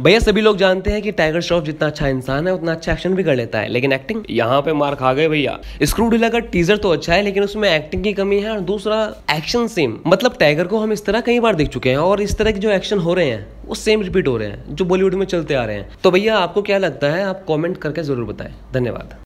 भैया सभी लोग जानते हैं कि टाइगर श्रॉफ जितना अच्छा इंसान है उतना अच्छा एक्शन भी कर लेता है लेकिन एक्टिंग यहाँ पे मार खा गए भैया स्क्रू डीला का टीजर तो अच्छा है लेकिन उसमें एक्टिंग की कमी है और दूसरा एक्शन सेम मतलब टाइगर को हम इस तरह कई बार देख चुके हैं और इस तरह के जो एक्शन हो रहे हैं वो सेम रिपीट हो रहे हैं जो बॉलीवुड में चलते आ रहे हैं तो भैया आपको क्या लगता है आप कॉमेंट करके जरूर बताएं धन्यवाद